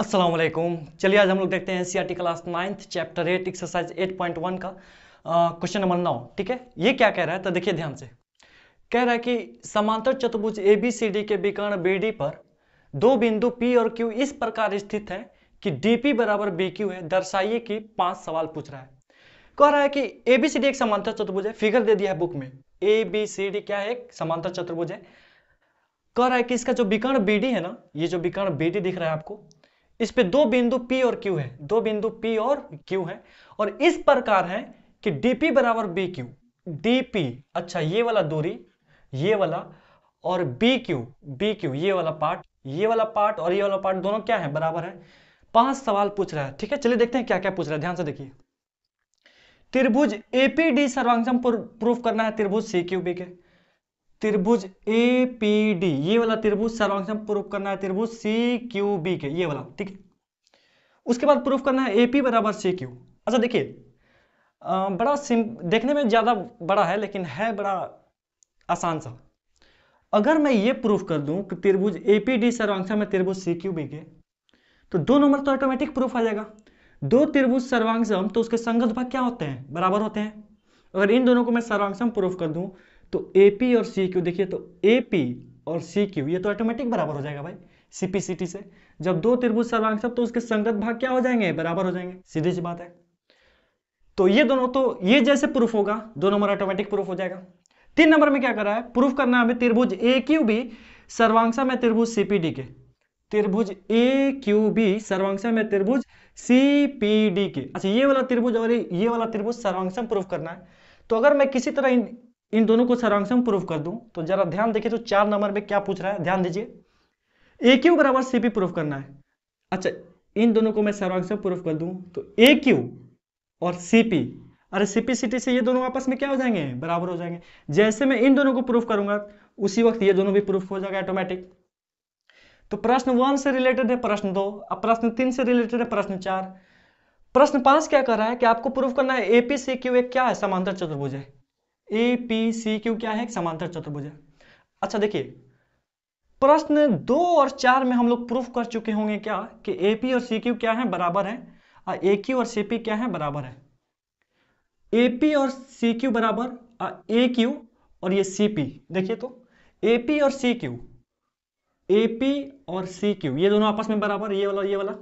असलकुम चलिए आज हम लोग देखते हैं in class ninth chapter eight exercise eight point one का क्वेश्चन नंबर नौ ठीक है ये क्या कह रहा है तो देखिए ध्यान से कह रहा है कि समांतर चतुर्भुज ए बी सी डी के विकर्ण बी डी पर दो बिंदु पी और क्यू इस प्रकार स्थित है कि डी पी बराबर बी क्यू है दर्शाइए कि पांच सवाल पूछ रहा है कह रहा है कि ए बी सी डी एक समांतर चतुर्भुज है फिगर दे दिया है बुक में ए बी सी डी क्या है एक समांतर चतुर्भुज है कह रहा है कि इसका जो विकर्ण बी डी है ना ये जो विकर्ण बी डी दिख रहा है आपको इस पे दो बिंदु P और Q है दो बिंदु P और Q है और इस प्रकार है कि DP बराबर बी क्यू DP अच्छा ये वाला दूरी ये वाला और BQ BQ ये वाला पार्ट ये वाला पार्ट और ये वाला पार्ट दोनों क्या है बराबर है पांच सवाल पूछ रहा है ठीक है चलिए देखते हैं क्या क्या पूछ रहा है ध्यान से देखिए त्रिभुज एपीडी सर्वांगसम प्रूफ करना है त्रिभुज सी क्यू बी के त्रिभुज ए पी डी ये वाला त्रिभुज सर्वांगसम प्रूफ करना है त्रिभुज सी क्यू बी के ये वाला ठीक है उसके बाद प्रूफ करना है ए पी बराबर सी क्यू अच्छा देखिए बड़ा सिम देखने में ज़्यादा बड़ा है लेकिन है बड़ा आसान सा अगर मैं ये प्रूफ कर दूं कि त्रिभुज ए पी डी सर्वांगसम है त्रिभुज सी क्यू बी के तो दो नंबर तो ऑटोमेटिक प्रूफ आ जाएगा दो त्रिभुज सर्वांगसम तो उसके संगत भाग क्या होते हैं बराबर होते हैं अगर इन दोनों को मैं सर्वांगसम प्रूफ कर दूं तो ए पी और सी क्यू देखिए तो ए पी और सी क्यू ये तो ऑटोमेटिक बराबर हो जाएगा भाई सीपीसीटी से जब दो त्रिभुज सर्वांग तो उसके संगत भाग क्या हो जाएंगे बराबर हो जाएंगे सीधी सी बात है तो ये दोनों तो ये जैसे प्रूफ होगा दो नंबर ऑटोमेटिक प्रूफ हो जाएगा तीन नंबर में क्या कर रहा है प्रूफ करना है हमें त्रिभुज ए क्यू बी सर्वांशा में त्रिभुज सीपीडी के त्रिभुज ए क्यू बी सर्वांशा में त्रिभुज सीपीडी के अच्छा ये वाला त्रिभुज और ये वाला त्रिभुज सर्वांशम प्रूफ करना है तो अगर मैं किसी तरह इन इन दोनों को सरांग हम प्रूफ कर दूं तो जरा ध्यान देखिए तो चार नंबर में क्या पूछ रहा है ध्यान दीजिए ए क्यू बराबर सी पी प्रूफ करना है अच्छा इन दोनों को मैं सर्वांग प्रूफ कर दूं तो ए क्यू और सी पी अरे सी पी सी टी से ये दोनों आपस में क्या हो जाएंगे बराबर हो जाएंगे जैसे मैं इन दोनों को प्रूफ करूंगा उसी वक्त ये दोनों भी प्रूफ हो जाएगा ऑटोमेटिक तो प्रश्न वन से रिलेटेड है प्रश्न दो अब प्रश्न तीन से रिलेटेड है प्रश्न चार प्रश्न पांच क्या कर रहा है कि आपको प्रूफ करना है एपी सी क्यू एक क्या है समांतर चतुर्भुज है ए पी सी क्यू क्या है एक समांतर चतुर्भुज है अच्छा देखिए प्रश्न दो और चार में हम लोग प्रूफ कर चुके होंगे क्या कि ए पी और सी क्यू क्या है बराबर है और ए क्यू और सीपी पी क्या है बराबर है ए पी और सी क्यू बराबर ए क्यू और ये सी पी देखिए तो ए पी और सी क्यू ए पी और सी क्यू ये दोनों आपस में बराबर ये वाला ये वाला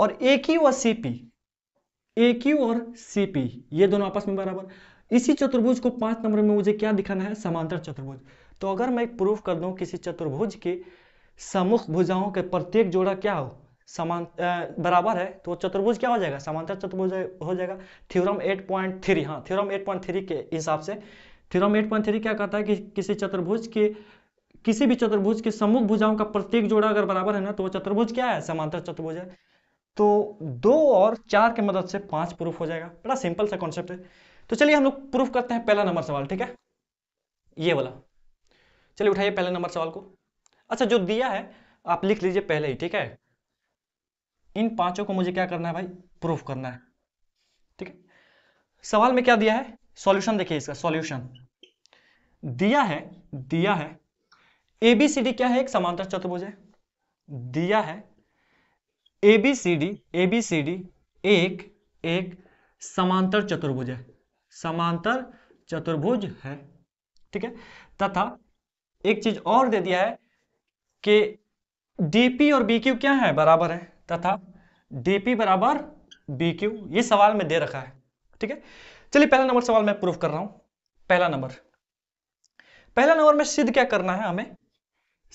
और ए क्यू और सी पी ए क्यू और सी पी ये दोनों आपस में बराबर इसी चतुर्भुज को पांच नंबर में मुझे क्या दिखाना है समांतर चतुर्भुज तो अगर मैं एक प्रूफ कर दूं किसी चतुर्भुज के सम्मुख भुजाओं के प्रत्येक जोड़ा क्या हो समान बराबर है तो चतुर्भुज क्या हो जाएगा समांतर चतुर्भुज हो जाएगा थ्योरम एट पॉइंट थ्री हाँ थ्योरम एट पॉइंट थ्री के हिसाब से थ्योरम एट पॉइंट थ्री क्या कहता है कि किसी चतुर्भुज के किसी भी चतुर्भुज के सम्मुख भुजाओं का प्रत्येक जोड़ा अगर बराबर है ना तो चतुर्भुज क्या है समांतर चतुर्भुज है तो दो और चार के मदद से पांच प्रूफ हो जाएगा बड़ा सिंपल सा कॉन्सेप्ट है तो चलिए हम लोग प्रूफ करते हैं पहला नंबर सवाल ठीक है ये वाला चलिए उठाइए पहले नंबर सवाल को अच्छा जो दिया है आप लिख लीजिए पहले ही ठीक है इन पांचों को मुझे क्या करना है भाई प्रूफ करना है ठीक है सवाल में क्या दिया है सॉल्यूशन देखिए इसका सॉल्यूशन दिया है दिया है एबीसीडी क्या है एक समांतर चतुर्भुज है दिया है एबीसीडी एबीसीडी एक एक समांतर चतुर्भुज है समांतर चतुर्भुज है ठीक है तथा एक चीज और दे दिया है कि डीपी और बीक्यू क्या है बराबर है तथा डीपी बराबर बीक्यू ये सवाल में दे रखा है ठीक है चलिए पहला नंबर सवाल मैं प्रूफ कर रहा हूं पहला नंबर पहला नंबर में सिद्ध क्या करना है हमें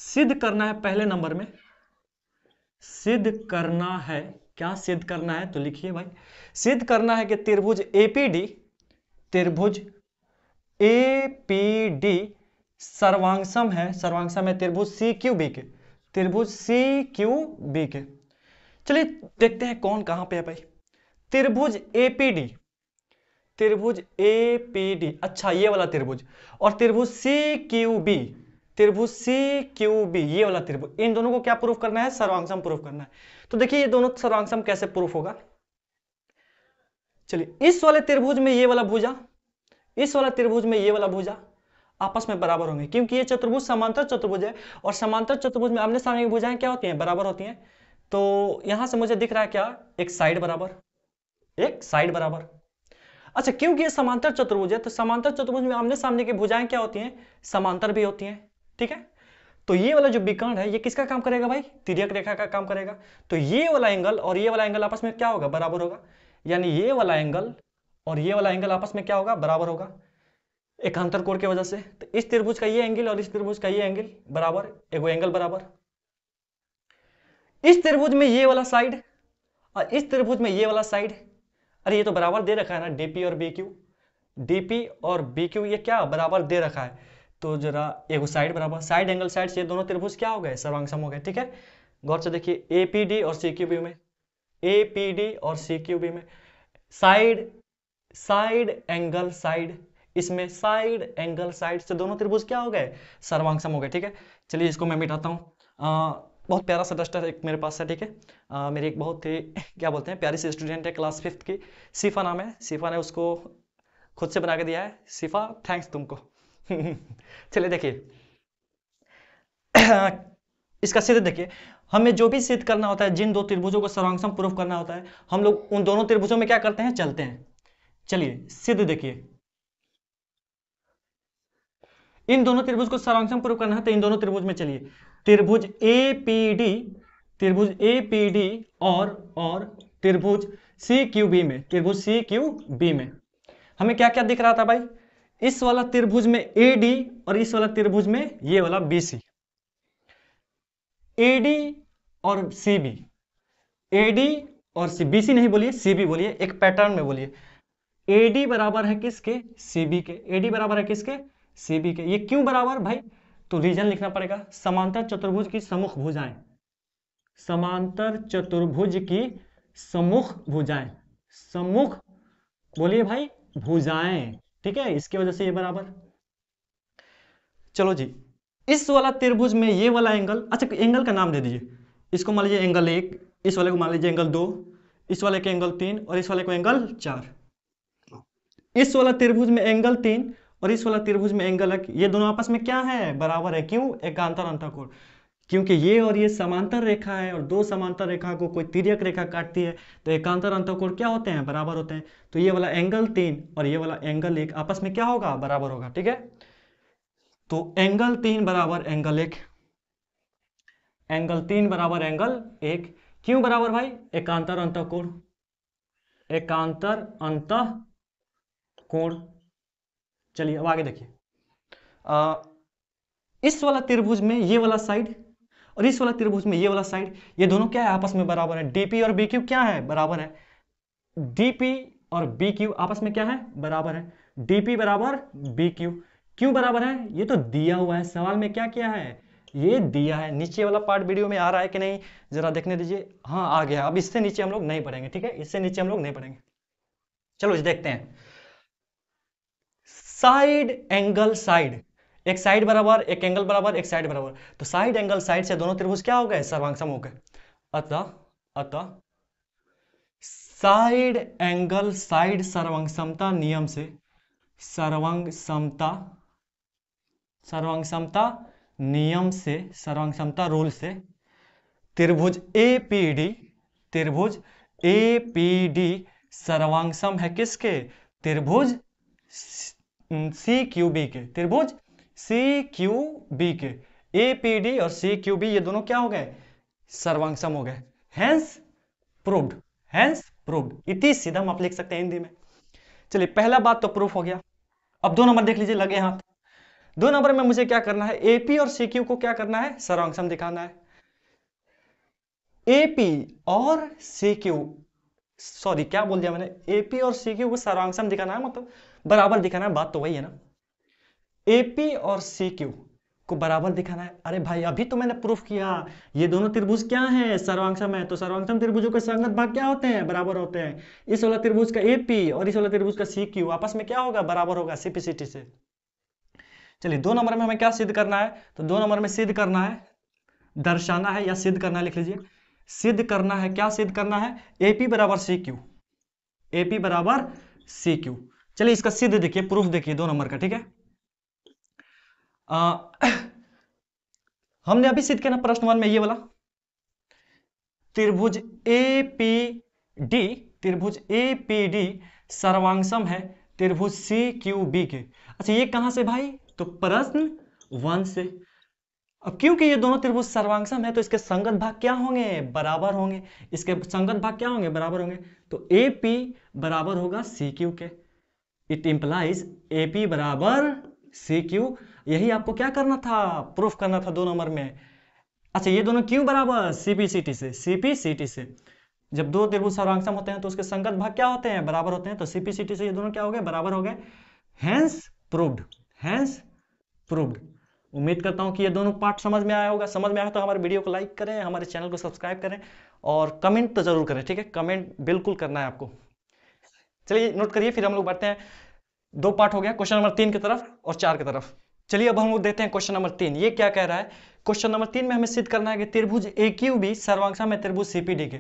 सिद्ध करना है पहले नंबर में सिद्ध करना है क्या सिद्ध करना है तो लिखिए भाई सिद्ध करना है कि त्रिभुज एपीडी त्रिभुज ए पी डी सर्वांगसम है सर्वांगसम है त्रिभुज सी क्यू बी के त्रिभुज सी क्यू बी के चलिए देखते हैं कौन कहां पे है भाई त्रिभुज ए पी डी त्रिभुज ए पी डी अच्छा ये वाला त्रिभुज और त्रिभुज सी क्यू बी त्रिभुज सी क्यू बी ये वाला त्रिभुज इन दोनों को क्या प्रूफ करना है सर्वांगसम प्रूफ करना है तो देखिए ये दोनों सर्वांगसम कैसे प्रूफ होगा चलिए इस वाले त्रिभुज में ये वाला भुजा इस वाला त्रिभुज में ये वाला भुजा आपस में बराबर होंगे क्योंकि ये चतुर्भुज समांतर चतुर्भुज है और समांतर चतुर्भुज में आमने सामने की भुजाएं क्या होती हैं बराबर होती हैं तो यहां से मुझे दिख रहा है क्या एक साइड बराबर एक साइड बराबर अच्छा क्योंकि ये समांतर चतुर्भुज है तो समांतर चतुर्भुज में आमने सामने की भुजाएं क्या होती हैं समांतर भी होती हैं ठीक है तो ये वाला जो विकर्ण है ये किसका काम करेगा भाई तिरक रेखा का काम करेगा तो ये वाला एंगल और ये वाला एंगल आपस में क्या होगा बराबर होगा यानी ये वाला एंगल और ये वाला एंगल आपस में क्या होगा बराबर होगा एकांतर कोण की वजह से तो इस त्रिभुज का ये एंगल और इस त्रिभुज का ये एंगल बराबर एगो एंगल बराबर इस त्रिभुज में ये वाला साइड और इस त्रिभुज में ये वाला साइड अरे ये तो बराबर दे रखा है ना डीपी और बी क्यू डीपी और बी क्यू ये क्या बराबर दे रखा है तो जरा एगो साइड बराबर साइड एंगल साइड ये दोनों त्रिभुज क्या हो गए सर्वांगसम हो गए ठीक है गौर से देखिए ए पी डी और सी क्यू बी में ए पी डी और सी क्यू बी में साइड साइड एंगल साइड इसमें साइड एंगल साइड से दोनों त्रिभुज क्या हो गए सर्वांग सम हो गए ठीक है चलिए इसको मैं मिटाता हूँ बहुत प्यारा सा डस्टर एक मेरे पास है ठीक है मेरी एक बहुत ही क्या बोलते हैं प्यारी सी स्टूडेंट है क्लास फिफ्थ की सिफा नाम है सिफा ने उसको खुद से बना के दिया है सिफा थैंक्स तुमको चलिए देखिए इसका सीधे देखिए हमें जो भी सिद्ध करना होता है जिन दो त्रिभुजों को सर्वांगसम प्रूफ करना होता है हम लोग उन दोनों त्रिभुजों में क्या करते हैं चलते हैं चलिए सिद्ध देखिए इन दोनों त्रिभुज को सर्वांगसम प्रूफ करना है तो इन दोनों त्रिभुज में चलिए त्रिभुज ए पी डी त्रिभुज ए पी डी और और त्रिभुज सी क्यू बी में त्रिभुज सी क्यू बी में हमें क्या क्या दिख रहा था भाई इस वाला त्रिभुज में ए डी और इस वाला त्रिभुज में ये वाला बी सी एडी और सी बी एडी और सी बी सी नहीं बोलिए सी बी बोलिए एक पैटर्न में बोलिए एडी बराबर है किसके सी बी के एडी बराबर है किसके सी बी के ये क्यों बराबर भाई तो रीजन लिखना पड़ेगा समांतर चतुर्भुज की समुख भुजाएं समांतर चतुर्भुज की समुख भुजाएं समुख बोलिए भाई भुजाएं ठीक है इसकी वजह से ये बराबर चलो जी इस वाला त्रिभुज में ये वाला एंगल अच्छा एंगल का नाम दे दीजिए इसको मान लीजिए एंगल एक इस वाले को मान लीजिए एंगल दो इस वाले को एंगल तीन और इस वाले को एंगल चार इस वाला त्रिभुज में एंगल तीन और इस वाला त्रिभुज में एंगल एक ये दोनों आपस में क्या है बराबर है क्यों एकांतर कोण क्योंकि ये और ये समांतर रेखा है और दो समांतर रेखा को कोई तिरक रेखा काटती है तो एकांतर अंतकोण क्या होते हैं बराबर होते हैं तो ये वाला एंगल तीन और ये वाला एंगल एक आपस में क्या होगा बराबर होगा ठीक है तो एंगल तीन बराबर एंगल एक एंगल तीन बराबर एंगल एक क्यों बराबर भाई एकांतर अंत कोण एकांतर अंत कोण चलिए अब आगे देखिए इस वाला त्रिभुज में ये वाला साइड और इस वाला त्रिभुज में ये वाला साइड ये दोनों क्या है आपस में बराबर है डीपी और क्यू क्या है बराबर है डीपी और क्यू आपस में क्या है बराबर है डीपी बराबर क्यू क्यों बराबर है ये तो दिया हुआ है सवाल में क्या किया है ये दिया है नीचे वाला पार्ट वीडियो में आ रहा है कि नहीं जरा देखने दीजिए हाँ आ गया अब इससे नीचे हम लोग नहीं पढ़ेंगे ठीक है इससे नीचे हम लोग नहीं पढ़ेंगे चलो देखते हैं साइड एंगल साइड एक साइड बराबर एक एंगल बराबर एक साइड बराबर तो साइड एंगल साइड से दोनों त्रिभुज क्या हो गए सर्वांगसम हो गए अतः अतः साइड एंगल साइड सर्वांग समता नियम से सर्वांग समता सर्वांगक्षमता नियम से सर्वांगक्षमता रूल से त्रिभुज ए पी डी त्रिभुज ए पी डी सर्वांगसम है किसके त्रिभुज सी क्यू बी के त्रिभुज सी क्यू बी के ए पी डी और सी क्यू बी ये दोनों क्या हो गए सर्वांगसम हो गए हेंस प्रूव्ड हेंस प्रूव्ड इति सीधा हम आप लिख सकते हैं हिंदी में चलिए पहला बात तो प्रूफ हो गया अब दो नंबर देख लीजिए लगे हाथ दो नंबर में मुझे क्या करना है एपी और सीक्यू को क्या करना है सर्वांगसम दिखाना है एपी और सीक्यू सॉरी क्या बोल दिया मैंने एपी और सीक्यू को सर्वांगसम दिखाना है मतलब बराबर दिखाना है बात तो वही है ना एपी और सीक्यू को बराबर दिखाना है अरे भाई अभी तो मैंने प्रूफ किया ये दोनों त्रिभुज क्या है सर्वांगसम है तो सर्वांगसम त्रिभुजों के संगत भाग क्या होते हैं बराबर होते हैं इस वाला त्रिभुज का एपी और इस वाला त्रिभुज का सी क्यू आपस में क्या होगा बराबर होगा सीपीसीटी से चलिए दो नंबर में हमें क्या सिद्ध करना है तो दो नंबर में सिद्ध करना है दर्शाना है या सिद्ध करना है लिख लीजिए सिद्ध करना है क्या सिद्ध करना है एपी बराबर सी क्यू एपी बराबर सी क्यू चलिए इसका सिद्ध देखिए प्रूफ देखिए दो नंबर का ठीक है आ, हमने अभी सिद्ध किया ना प्रश्न वन में ये वाला त्रिभुज ए पी डी त्रिभुज ए पी डी सर्वांगसम है त्रिभुज सी क्यू बी के अच्छा ये कहां से भाई तो प्रश्न वन से अब क्योंकि ये दोनों त्रिभुज सर्वांगसम है तो इसके संगत भाग क्या होंगे बराबर होंगे इसके संगत भाग क्या होंगे बराबर होंगे तो ए पी बराबर होगा सी क्यू के इट इम्प्लाइज ए पी बराबर सी क्यू यही आपको क्या करना था प्रूफ करना था दो नंबर में अच्छा ये दोनों क्यों बराबर सीपीसीटी सी टी से सीपी सी टी से जब दो त्रिभुज सर्वांगसम होते हैं तो उसके संगत भाग क्या होते हैं बराबर होते हैं तो सीपी सी टी से ये दोनों क्या हो गए बराबर हो गए हैंस प्रूव्ड हैंस प्रूव्ड उम्मीद करता हूं कि ये दोनों पार्ट समझ में आया होगा समझ में आया तो हमारे वीडियो को लाइक करें हमारे चैनल को सब्सक्राइब करें और कमेंट तो जरूर करें ठीक है कमेंट बिल्कुल करना है आपको चलिए नोट करिए फिर हम लोग बढ़ते हैं दो पार्ट हो गया क्वेश्चन नंबर तीन की तरफ और चार की तरफ चलिए अब हम लोग देखते हैं क्वेश्चन नंबर तीन ये क्या कह रहा है क्वेश्चन नंबर तीन में हमें सिद्ध करना है कि त्रिभुज ए क्यू बी सर्वांशा है त्रिभुज सीपीडी के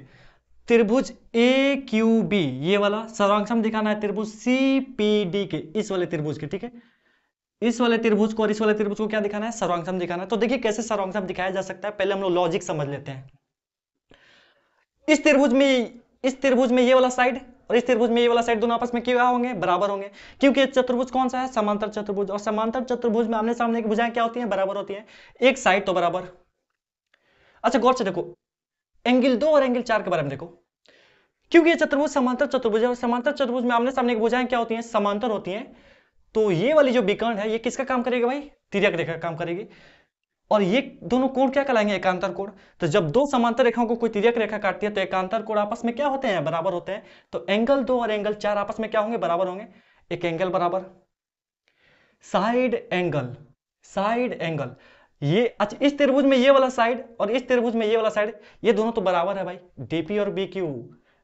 त्रिभुज ए क्यू बी ये वाला सर्वांशा दिखाना है त्रिभुज सीपीडी के इस वाले त्रिभुज के ठीक है इस वाले त्रिभुज को और इस वाले त्रिभुज को क्या दिखाना है सर्वांगसम दिखाना है तो देखिए कैसे सर्वांगसम दिखाया जा सकता है पहले हम लोग लॉजिक समझ लेते हैं इस त्रिभुज में इस त्रिभुज में ये वाला साइड और इस त्रिभुज में ये वाला साइड दोनों आपस में क्या होंगे बराबर होंगे क्योंकि चतुर्भुज कौन सा है समांतर चतुर्भुज और समांतर चतुर्भुज में आमने सामने की भुजाएं क्या होती हैं बराबर होती हैं एक साइड तो बराबर अच्छा गौर से देखो एंगल दो और एंगल चार के बारे में देखो क्योंकि ये चतुर्भुज समांतर चतुर्भुज है और समांतर चतुर्भुज में आमने सामने की भुजाएं क्या होती हैं समांतर होती हैं तो ये वाली जो विकर्ण है ये किसका काम करेगा भाई तिरक रेखा का काम करेगी और ये दोनों कोण क्या कहलाएंगे एकांतर कोण तो जब दो समांतर रेखाओं को कोई तिरक रेखा काटती है तो एकांतर कोण आपस में क्या होते हैं बराबर होते हैं तो एंगल दो और एंगल चार आपस में क्या होंगे बराबर होंगे एक एंगल बराबर साइड एंगल साइड एंगल ये अच्छा इस त्रिभुज में ये वाला साइड और इस त्रिभुज में ये वाला साइड ये दोनों तो बराबर है भाई डीपी और बी क्यू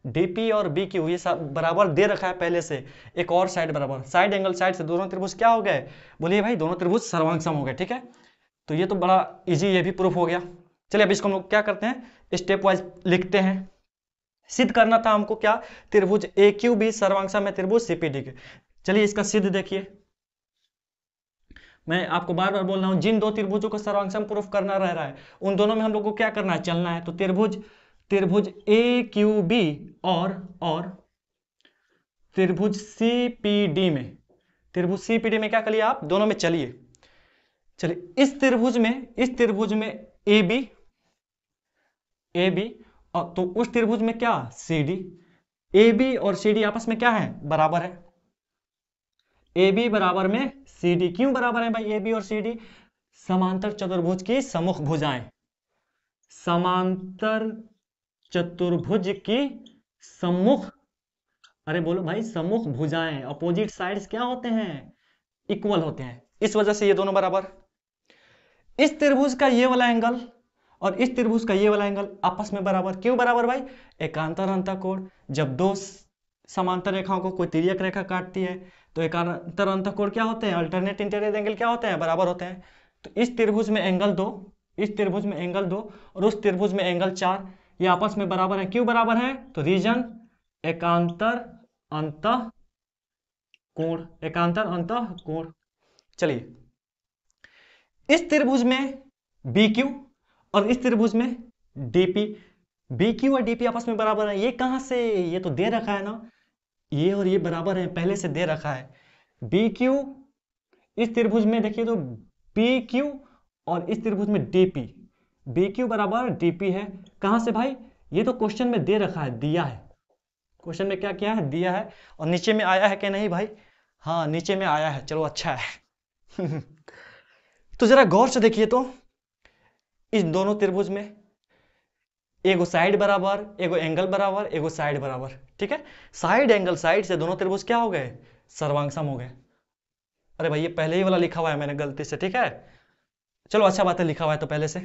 डीपी और बी क्यू ये बराबर दे रखा है पहले से एक और साइड बराबर साइड एंगल साइड से दोनों त्रिभुज क्या हो गए बोलिए भाई दोनों त्रिभुज सर्वांगसम हो गए ठीक है तो ये तो बड़ा इजी ये भी प्रूफ हो गया चलिए अब इसको हम लोग क्या करते हैं स्टेप वाइज लिखते हैं सिद्ध करना था हमको क्या त्रिभुज ए क्यू बी सर्वांगसम है त्रिभुज सीपीडी के चलिए इसका सिद्ध देखिए मैं आपको बार बार बोल रहा हूं जिन दो त्रिभुजों का सर्वांगसम प्रूफ करना रह रहा है उन दोनों में हम लोग को क्या करना है चलना है तो त्रिभुज त्रिभुज ए क्यू बी और और त्रिभुज सी पी डी में त्रिभुज सी पी डी में क्या करिए आप दोनों में चलिए चलिए इस त्रिभुज में इस त्रिभुज में ए बी ए बी तो उस त्रिभुज में क्या सी डी ए बी और सी डी आपस में क्या है बराबर है ए बी बराबर में सी डी क्यों बराबर है भाई ए बी और सी डी समांतर चतुर्भुज की समुख भुजाएं समांतर चतुर्भुज की सम्मुख अरे बोलो भाई सम्मुख भुजाएं अपोजिट साइड्स क्या होते हैं इक्वल होते हैं इस वजह से ये दोनों बराबर इस त्रिभुज का ये वाला एंगल और इस त्रिभुज का ये वाला एंगल आपस में बराबर क्यों बराबर भाई एकांतर अंतर कोण जब दो समांतर रेखाओं को कोई तिरक रेखा काटती है तो एकांतर अंतर कोण क्या होते हैं अल्टरनेट इंटीरियर एंगल क्या होते हैं बराबर होते हैं तो इस त्रिभुज में एंगल दो इस त्रिभुज में एंगल दो और उस त्रिभुज में एंगल चार ये आपस में बराबर है क्यों बराबर है तो रीजन एकांतर अंत कोण एकांतर अंत कोण चलिए इस त्रिभुज में बी क्यू और इस त्रिभुज में डीपी बी क्यू और डीपी आपस में बराबर है ये कहां से ये तो दे रखा है ना ये और ये बराबर है पहले से दे रखा है बी क्यू इस त्रिभुज में देखिए तो बी क्यू और इस त्रिभुज में डीपी बी क्यू बराबर डीपी है कहां से भाई ये तो क्वेश्चन में दे रखा है दिया है क्वेश्चन में क्या किया है दिया है और नीचे में आया है क्या नहीं भाई हाँ नीचे में आया है चलो अच्छा है तो जरा गौर से देखिए तो इस दोनों त्रिभुज में एगो साइड बराबर एगो एंगल बराबर एगो साइड बराबर ठीक है साइड एंगल साइड से दोनों त्रिभुज क्या हो गए सर्वांगसम हो गए अरे भाई ये पहले ही वाला लिखा हुआ है मैंने गलती से ठीक है चलो अच्छा बात है लिखा हुआ है तो पहले से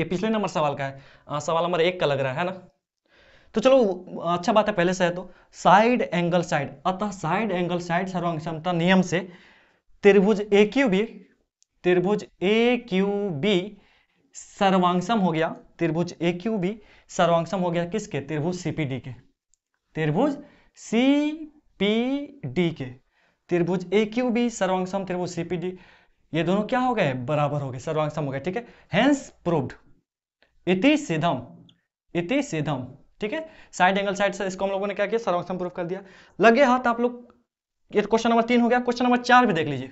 ये पिछले नंबर सवाल का है आ, सवाल नंबर एक का लग रहा है ना तो चलो अच्छा बात है पहले से है तो साइड एंगल साइड अतः साइड एंगल साइड सर्वांग क्षमता नियम से त्रिभुज ए क्यू बी त्रिभुज ए क्यू बी सर्वांगसम हो गया त्रिभुज ए क्यू बी सर्वांगसम हो गया किसके त्रिभुज सीपीडी के त्रिभुज सी पी डी के त्रिभुज ए क्यू बी सर्वांगसम त्रिभुज सीपीडी ये दोनों क्या हो गए बराबर हो गए सर्वांगसम हो गए ठीक है हेंस प्रूव्ड इति सिद्धम इति सिद्धम ठीक है साइड एंगल साइड से इसको हम लोगों ने क्या किया सर्वक्षम प्रूफ कर दिया लगे हाथ आप लोग ये क्वेश्चन तो नंबर तीन हो गया क्वेश्चन नंबर चार भी देख लीजिए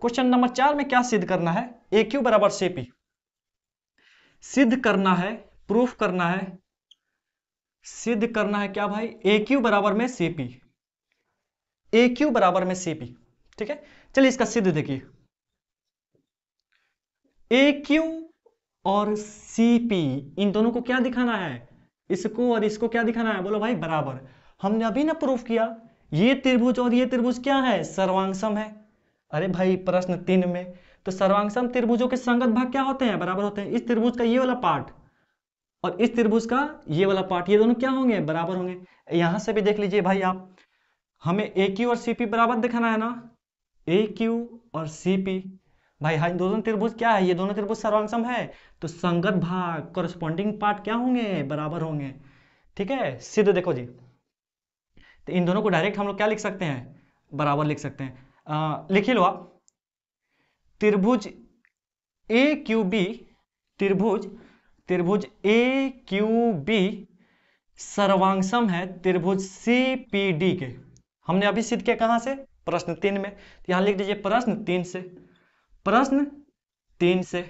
क्वेश्चन नंबर चार में क्या सिद्ध करना है ए क्यू बराबर से पी सिद्ध करना है प्रूफ करना है सिद्ध करना है क्या भाई ए क्यू बराबर में से पी ए क्यू बराबर में से पी ठीक है चलिए इसका सिद्ध देखिए ए क्यू और सीपी इन दोनों को क्या दिखाना है इसको और इसको क्या दिखाना है बोलो भाई बराबर हमने अभी ना प्रूफ किया ये त्रिभुज और ये त्रिभुज क्या है सर्वांगसम है अरे भाई प्रश्न तीन में तो सर्वांगसम त्रिभुजों के संगत भाग क्या होते हैं बराबर होते हैं इस त्रिभुज का ये वाला पार्ट और इस त्रिभुज का ये वाला पार्ट ये दोनों क्या होंगे बराबर होंगे यहां से भी देख लीजिए भाई आप हमें ए क्यू और सीपी बराबर दिखाना है ना ए क्यू और सीपी भाई हाँ दोनों त्रिभुज क्या है ये दोनों त्रिभुज सर्वांगसम है तो संगत भाग कॉरेस्पॉन्डिंग पार्ट क्या होंगे बराबर होंगे ठीक है सिद्ध देखो जी तो इन दोनों को डायरेक्ट हम लोग क्या लिख सकते हैं बराबर लिख सकते हैं लिखी लो आप त्रिभुज ए क्यू बी त्रिभुज त्रिभुज ए क्यू बी सर्वांगसम है त्रिभुज सी पी डी के हमने अभी सिद्ध किया कहां से प्रश्न तीन में तो यहां लिख दीजिए प्रश्न तीन से प्रश्न तीन से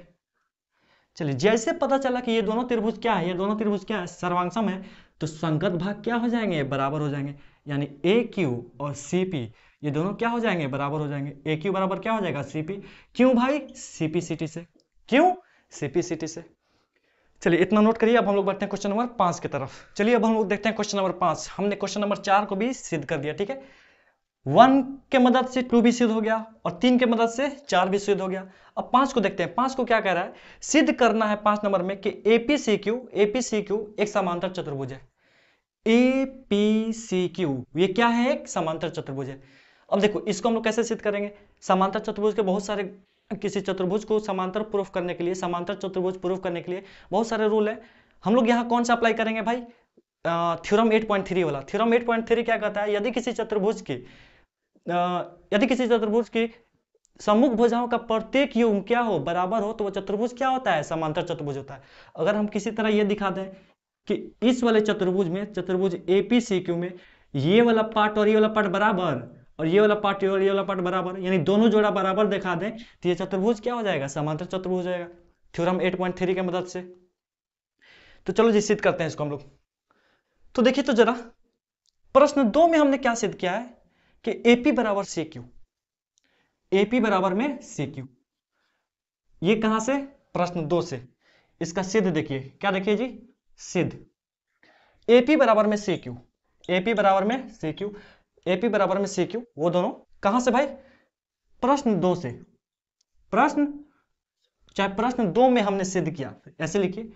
चलिए जैसे पता चला कि ये दोनों त्रिभुज क्या है ये दोनों त्रिभुज क्या है सर्वांगसम है तो संगत भाग क्या हो जाएंगे बराबर हो जाएंगे यानी ए क्यू और सी पी ये दोनों क्या हो जाएंगे बराबर हो जाएंगे ए क्यू बराबर क्या हो जाएगा सी पी क्यों भाई सी पी सी टी से क्यों सी पी सी टी से चलिए इतना नोट करिए अब हम लोग बढ़ते हैं क्वेश्चन नंबर पांच की तरफ चलिए अब हम लोग देखते हैं क्वेश्चन नंबर पांच हमने क्वेश्चन नंबर चार को भी सिद्ध कर दिया ठीक है वन के मदद से टू भी सिद्ध हो गया और तीन के मदद से चार भी सिद्ध हो गया अब पांच को देखते हैं पांच को क्या कह रहा है सिद्ध करना है पांच नंबर में कि एपीसी क्यू एक समांतर चतुर्भुज है क्यू ये क्या है एक समांतर चतुर्भुज है अब देखो इसको हम लोग कैसे सिद्ध करेंगे समांतर चतुर्भुज के बहुत सारे किसी चतुर्भुज को समांतर प्रूफ करने के लिए समांतर चतुर्भुज प्रूफ करने के लिए बहुत सारे रूल है हम लोग यहाँ कौन सा अप्लाई करेंगे भाई थ्योरम 8.3 वाला थ्योरम 8.3 क्या कहता है यदि किसी चतुर्भुज के यदि किसी चतुर्भुज की सम्मुख भुजाओं का प्रत्येक युग क्या हो बराबर हो तो वह चतुर्भुज क्या होता है समांतर चतुर्भुज होता है अगर हम किसी तरह यह दिखा दें कि इस वाले चतुर्भुज में चतुर्भुज एपीसीक्यू में ये वाला पार्ट और ये वाला पार्ट बराबर और ये वाला पार्ट और ये वाला पार्ट बराबर यानी दोनों जोड़ा बराबर दिखा दें तो ये चतुर्भुज क्या हो जाएगा समांतर चतुर्भुज हो जाएगा थ्योरम 8.3 के मदद से तो चलो जी सिद्ध करते हैं इसको हम लोग तो देखिए तो जरा प्रश्न दो में हमने क्या सिद्ध किया है कि एपी बराबर सी क्यू एपी बराबर में सी क्यू ये कहां से प्रश्न दो से इसका सिद्ध देखिए क्या देखिए जी सिद्ध एपी बराबर में सी क्यू एपी बराबर में सी क्यू एपी बराबर में सी क्यू वो दोनों कहां से भाई प्रश्न दो से प्रश्न चाहे प्रश्न दो में हमने सिद्ध किया ऐसे लिखिए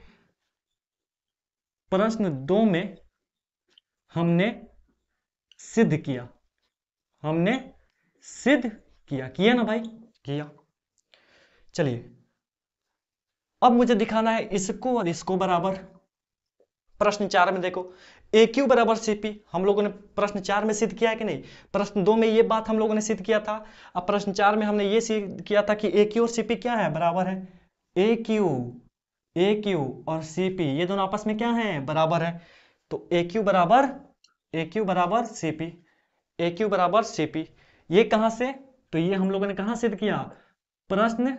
प्रश्न दो में हमने सिद्ध किया हमने सिद्ध किया किया ना भाई किया चलिए अब मुझे दिखाना है इसको और इसको बराबर प्रश्न चार में देखो ए क्यू बराबर सीपी हम लोगों ने प्रश्न चार में सिद्ध किया है कि नहीं प्रश्न दो में ये बात हम लोगों ने सिद्ध किया था अब प्रश्न चार में हमने ये सिद्ध किया था कि ए क्यू और सीपी क्या है बराबर है ए क्यू ए क्यू और सीपी ये दोनों आपस में क्या है बराबर है तो ए क्यू बराबर ए क्यू बराबर सीपी ए क्यू बराबर सीपी ये कहां से तो ये हम लोगों ने कहा सिद्ध किया प्रश्न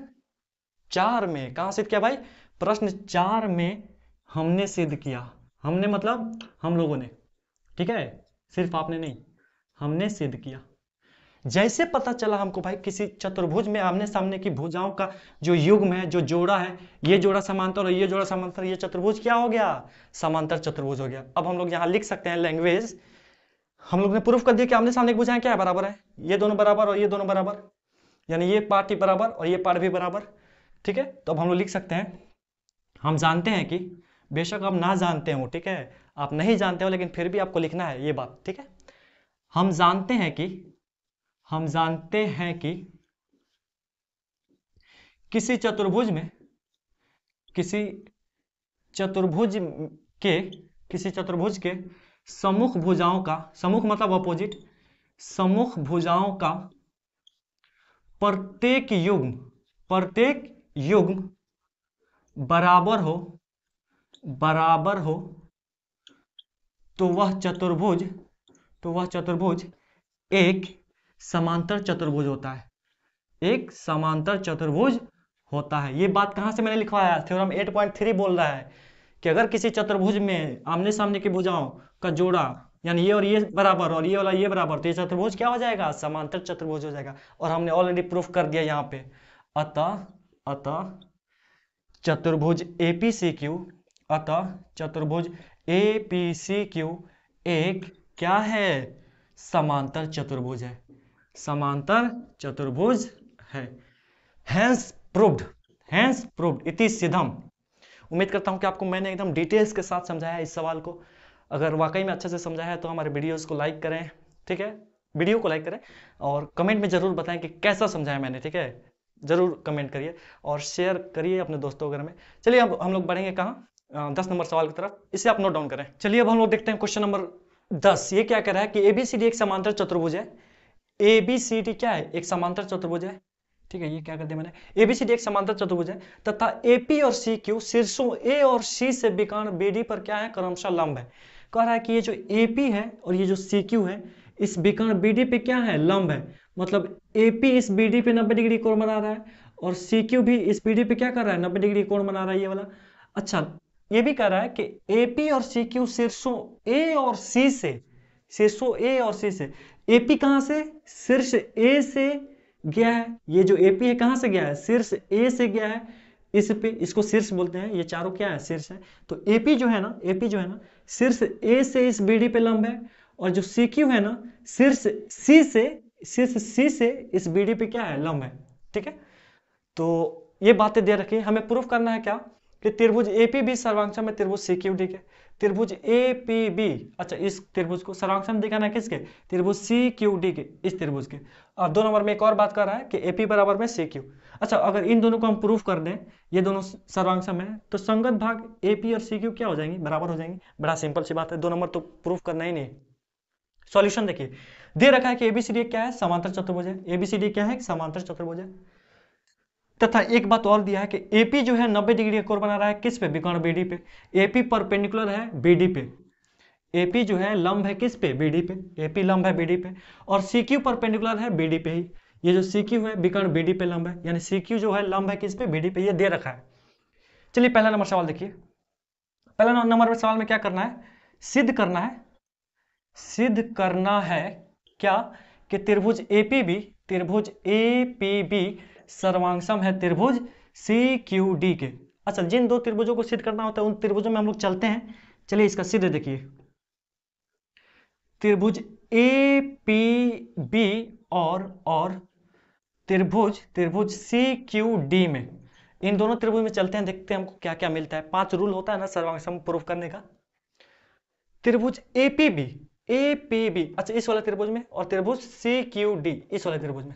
चार में कहा सिद्ध किया भाई प्रश्न चार में हमने सिद्ध किया हमने मतलब हम लोगों ने ठीक है सिर्फ आपने नहीं हमने सिद्ध किया जैसे पता चला हमको भाई किसी चतुर्भुज में आमने सामने की भुजाओं का जो युग्म है जो जोड़ा है ये जोड़ा समांतर और ये जोड़ा समांतर ये चतुर्भुज क्या हो गया समांतर चतुर्भुज हो गया अब हम लोग यहां लिख सकते हैं लैंग्वेज हम लोग ने प्रूफ कर दिया कि आमने सामने की भुजाएं क्या है बराबर है ये दोनों बराबर और ये दोनों बराबर यानी ये पार्ट भी बराबर और ये पार्ट भी बराबर ठीक है तो अब हम लोग लिख सकते हैं हम जानते हैं कि बेशक आप ना जानते हो ठीक है आप नहीं जानते हो लेकिन फिर भी आपको लिखना है ये बात ठीक है हम जानते हैं कि हम जानते हैं कि किसी चतुर्भुज में किसी चतुर्भुज के किसी चतुर्भुज के सम्मुख भुजाओं का सम्मुख मतलब अपोजिट सम्मुख भुजाओं का प्रत्येक युग्म प्रत्येक युग्म बराबर हो बराबर हो तो वह चतुर्भुज तो वह चतुर्भुज एक समांतर चतुर्भुज होता है एक समांतर चतुर्भुज होता है ये बात कहां से मैंने लिखवाया थ्योरम 8.3 बोल रहा है कि अगर किसी चतुर्भुज में आमने सामने की भुजाओं का जोड़ा यानी ये और ये बराबर और ये वाला ये बराबर तो ये चतुर्भुज क्या हो जाएगा समांतर चतुर्भुज हो जाएगा और हमने ऑलरेडी प्रूफ कर दिया यहाँ पे अत अत चतुर्भुज ए पी सी क्यू अत चतुर्भुज ए पी सी क्यू एक क्या है समांतर चतुर्भुज है समांतर चतुर्भुज है हैंस प्रूव्ड हैंस प्रूव्ड इति सिद्धम उम्मीद करता हूं कि आपको मैंने एकदम डिटेल्स के साथ समझाया इस सवाल को अगर वाकई में अच्छे से समझा है तो हमारे वीडियोज़ को लाइक करें ठीक है वीडियो को लाइक करें और कमेंट में ज़रूर बताएं कि कैसा समझाया मैंने ठीक है ज़रूर कमेंट करिए और शेयर करिए अपने दोस्तों वगैरह में चलिए अब हम लोग बढ़ेंगे कहाँ दस नंबर सवाल की तरफ इसे आप नोट डाउन करें चलिए अब हम लोग देखते हैं क्वेश्चन नंबर दस ये क्या कह रहा है कि एबीसीडी एक समांतर चतुर्भुज है ए बी सी डी क्या है एक समांतर चतुर्भुज है ठीक है ये क्या कर दिया मैंने एबीसीडी एक समांतर चतुर्भुज है तथा एपी और सी क्यू शीर्षों ए और सी से विकर्ण डी पर क्या है क्रमशः लंब है कह रहा है कि ये जो ए पी है और ये जो सी क्यू है इस विकर्ण बी डी पे क्या है लंब है मतलब ए पी इस बी डी पे नब्बे डिग्री कोण बना रहा है और सी क्यू भी इस बी डी पे क्या कर रहा है नब्बे डिग्री कोण बना रहा है ये वाला अच्छा ये भी कह रहा है कि ए पी और सी क्यू शीर्षों ए और सी से शीर्षो ए और सी से ए पी कहाँ से शीर्ष ए से गया है ये जो ए पी है कहाँ से गया है शीर्ष ए से गया है इस पे इसको शीर्ष बोलते हैं ये चारों क्या है शीर्ष है तो एपी जो है ना एपी जो है ना शीर्ष ए से इस बीडी पे लंब है और जो सी क्यू है ना शीर्ष सी से शीर्ष सी से इस बीडी पे क्या है लंब है ठीक है तो ये बातें दे रखी हमें प्रूफ करना है क्या कि त्रिभुज ए भी सर्वांशम में त्रिभुज सी क्यू डी के त्रिभुज ए पी बी अच्छा इस त्रिभुज को सर्वांशम दिखाना है किसके त्रिभुज सी क्यू डी के इस त्रिभुज के अब दो नंबर में एक और बात कर रहा है कि ए पी बराबर में सी क्यू अच्छा अगर इन दोनों को हम प्रूफ कर दें ये दोनों सर्वांशम है तो संगत भाग ए पी और सी क्यू क्या हो जाएंगे बराबर हो जाएंगे बड़ा सिंपल सी बात है दो नंबर तो प्रूफ करना ही नहीं सॉल्यूशन देखिए दे रखा है कि एबीसीडी क्या है समांतर चतुर्भुज है एबीसीडी क्या है समांतर चतुर्भुज है तथा एक बात और दिया है कि एपी जो है 90 डिग्री का कोण बना रहा है किस पे विकर्ण बीडी पे एपी परपेंडिकुलर है बीडी पे एपी जो है लंब है किस पे बीडी पे एपी लंब है बीडी पे और सी क्यू परपेंडिकुलर है बीडी पे ही ये जो सी क्यू है विकर्ण बीडी पे लंब है यानी सी क्यू जो है लंब है किस पे बीडी पे ये दे रखा है चलिए पहला नंबर सवाल देखिए पहला नंबर में सवाल में क्या करना है सिद्ध करना है सिद्ध करना है क्या कि त्रिभुज ए पी त्रिभुज ए पी सर्वांगसम है त्रिभुज सी क्यू डी के अच्छा जिन दो त्रिभुजों को सिद्ध करना होता है उन त्रिभुजों में हम लोग चलते हैं चलिए इसका सिद्ध देखिए त्रिभुज ए पी बी और और त्रिभुज त्रिभुज सी क्यू डी में इन दोनों त्रिभुज में चलते हैं देखते हैं हमको क्या क्या मिलता है पांच रूल होता है ना सर्वांगसम प्रूफ करने का त्रिभुज A P B A P B अच्छा इस वाले त्रिभुज में और त्रिभुज सी क्यू डी इस वाले त्रिभुज में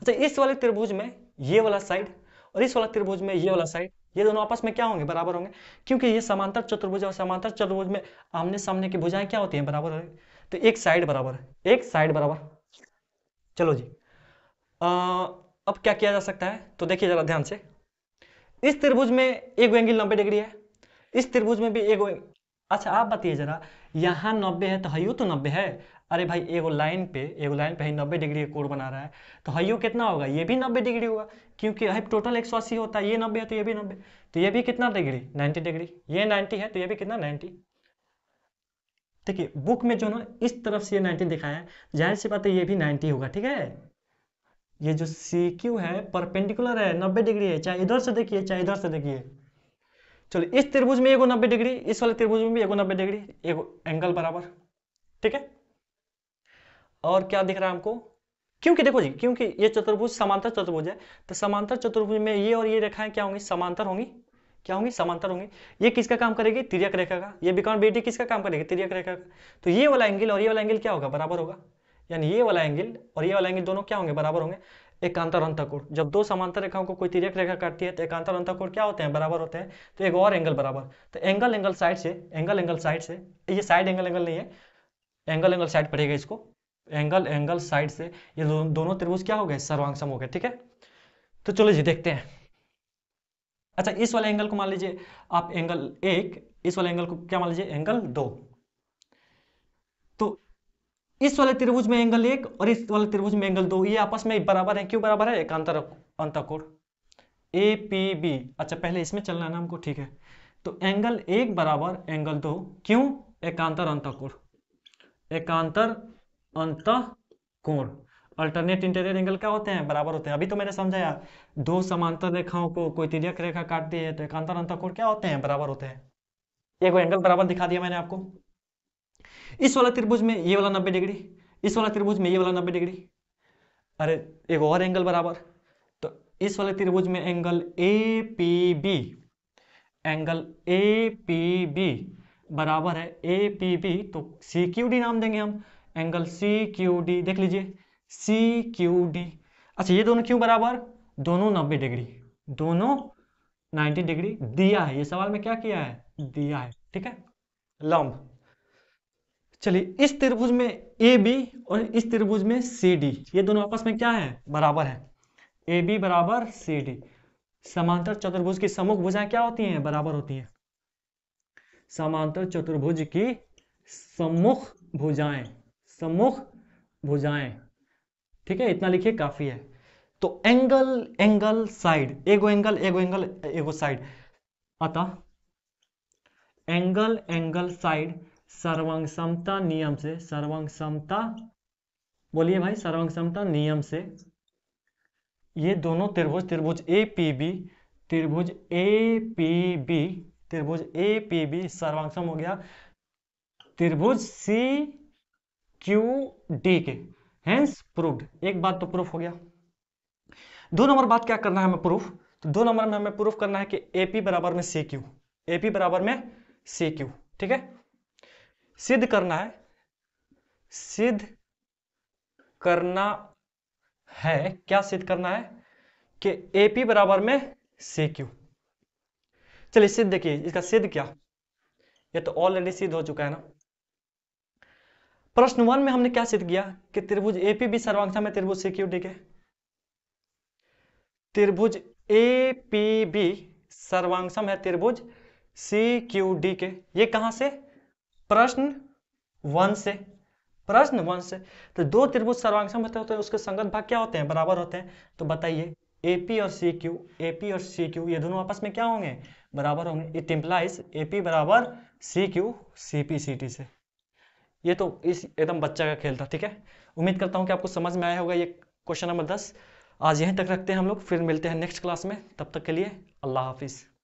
अच्छा इस वाले त्रिभुज में ये वाला साइड और इस वाला त्रिभुज में ये वाला साइड ये दोनों आपस में क्या होंगे बराबर होंगे क्योंकि ये समांतर चतुर्भुज और समांतर चतुर्भुज में आमने सामने की भुजाएं क्या होती हैं बराबर हो तो एक साइड बराबर एक साइड बराबर चलो जी आ, अब क्या किया जा सकता है तो देखिए जरा ध्यान से इस त्रिभुज में एक एंगल नब्बे डिग्री है इस त्रिभुज में भी एक अच्छा आप बताइए जरा यहाँ नब्बे है तो हयू तो नब्बे है अरे भाई एगो लाइन पे एगो लाइन पे ही नब्बे डिग्री का कोण बना रहा है तो हयू कितना होगा ये भी नब्बे डिग्री होगा क्योंकि भाई टोटल एक सौ अस्सी होता है ये नब्बे है तो ये भी नब्बे तो ये भी कितना डिग्री नाइन्टी डिग्री ये नाइन्टी है तो ये भी कितना नाइन्टी देखिए बुक में जो ना इस तरफ से ये नाइन्टी दिखाया है जाहिर सी बात है ये भी नाइन्टी होगा ठीक है ये जो सी क्यू है परपेंडिकुलर है नब्बे डिग्री है चाहे इधर से देखिए चाहे इधर से देखिए चलो इस त्रिभुज में एक नब्बे डिग्री इस वाले त्रिभुज में भी एक नब्बे डिग्री एक एंगल बराबर ठीक है और क्या दिख रहा है हमको क्योंकि देखो जी क्योंकि ये चतुर्भुज समांतर चतुर्भुज है तो समांतर चतुर्भुज में ये और ये रेखाएं क्या होंगी समांतर होंगी क्या होंगी समांतर होंगी ये किसका काम करेगी तिरक रेखा का ये बिकॉन बेटी किसका काम करेगी तिरक रेखा का तो ये वाला एंगल और ये वाला एंगल क्या होगा बराबर होगा यानी ये वाला एंगल और ये वाला एंगल दोनों क्या होंगे बराबर होंगे एकांतर अंतकोण जब दो समांतर रेखाओं को कोई तिरक रेखा काटती है तो एकांतर अंतकोण क्या होते हैं बराबर होते हैं तो एक और एंगल बराबर तो एंगल एंगल साइड से एंगल एंगल साइड से ये साइड एंगल एंगल नहीं है एंगल एंगल साइड पड़ेगा इसको एंगल एंगल साइड से ये दो, दोनों त्रिभुज क्या हो गए सर्वांगसम हो गए ठीक है तो चलो जी देखते हैं अच्छा इस वाले एंगल को मान लीजिए आप एंगल एक इस वाले एंगल को क्या मान लीजिए एंगल दो इस वाले त्रिभुज में एंगल एक और इस वाले त्रिभुज में एंगल दो ये आपस में बराबर है क्यों बराबर है एकांतर अंतर अंतकोण ए पी बी अच्छा पहले इसमें चलना है ना हमको ठीक है तो एंगल एक बराबर एंगल दो क्यों एकांतर अंतकोण एकांतर अंत कोण अल्टरनेट इंटीरियर एंगल क्या होते हैं बराबर होते हैं अभी तो मैंने समझाया दो समांतर रेखाओं को कोई तिरक रेखा काटती है तो एकांतर अंतकोण क्या होते हैं बराबर होते हैं एक एंगल बराबर दिखा दिया मैंने आपको इस वाला त्रिभुज में ये वाला नब्बे डिग्री इस वाला त्रिभुज में ये वाला नब्बे डिग्री अरे एक और एंगल बराबर तो इस वाले त्रिभुज में angle A P B angle A P B बराबर है ए पी बी तो सी क्यू डी नाम देंगे हम एंगल सी क्यू डी देख लीजिए सी क्यू डी अच्छा ये दोनों क्यों बराबर दोनों नब्बे डिग्री दोनों 90 डिग्री दिया है ये सवाल में क्या किया है दिया है ठीक है लंब चलिए इस त्रिभुज में ए बी और इस त्रिभुज में सी डी ये दोनों आपस में क्या है बराबर है ए बी बराबर सी डी समांतर चतुर्भुज की समुख भुजाएं क्या होती हैं बराबर होती हैं समांतर चतुर्भुज की सम्मुख भुजाएं सम्मुख भुजाएं ठीक है इतना लिखिए काफी है तो एंगल एंगल साइड एगो एंगल एगो एंगल एगो साइड अतः एंगल एंगल साइड सर्वांग समता नियम से सर्वांग समता बोलिए भाई सर्वांग समता नियम से ये दोनों त्रिभुज त्रिभुज ए पी बी त्रिभुज ए पी बी त्रिभुज ए पी बी सर्वांगसम हो गया त्रिभुज सी क्यू डी के हैंस प्रूफ एक बात तो प्रूफ हो गया दो नंबर बात क्या करना है हमें प्रूफ तो दो नंबर में हमें प्रूफ करना है कि ए पी बराबर में सी क्यू ए पी बराबर में सी क्यू ठीक है सिद्ध करना है सिद्ध करना है क्या सिद्ध करना है कि एपी बराबर में सी क्यू चलिए सिद्ध देखिए इसका सिद्ध क्या ये तो ऑलरेडी सिद्ध हो चुका है ना प्रश्न वन में हमने क्या सिद्ध किया कि त्रिभुज एपी भी सर्वांक्षा में त्रिभुज सी क्यू ठीक है त्रिभुज ए पी बी सर्वांशम है त्रिभुज सी क्यू डी के ये कहां से प्रश्न वन से प्रश्न वन से तो दो त्रिभुज सर्वांग होते हैं तो उसके संगत भाग क्या होते हैं बराबर होते हैं तो बताइए एपी और सी क्यू एपी और सी क्यू ये दोनों आपस में क्या होंगे बराबर होंगे इट इम्प्लाइज एपी बराबर C Q C P C T से ये तो इस एकदम बच्चा का खेल था ठीक है उम्मीद करता हूँ कि आपको समझ में आया होगा ये क्वेश्चन नंबर दस आज यहीं तक रखते हैं हम लोग फिर मिलते हैं नेक्स्ट क्लास में तब तक के लिए अल्लाह हाफिज़